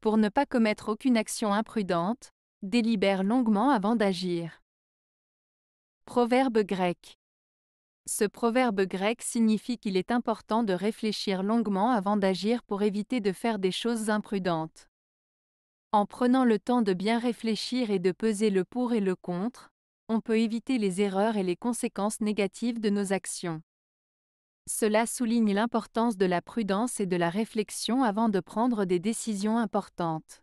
pour ne pas commettre aucune action imprudente, délibère longuement avant d'agir. Proverbe grec. Ce proverbe grec signifie qu'il est important de réfléchir longuement avant d'agir pour éviter de faire des choses imprudentes. En prenant le temps de bien réfléchir et de peser le pour et le contre, on peut éviter les erreurs et les conséquences négatives de nos actions. Cela souligne l'importance de la prudence et de la réflexion avant de prendre des décisions importantes.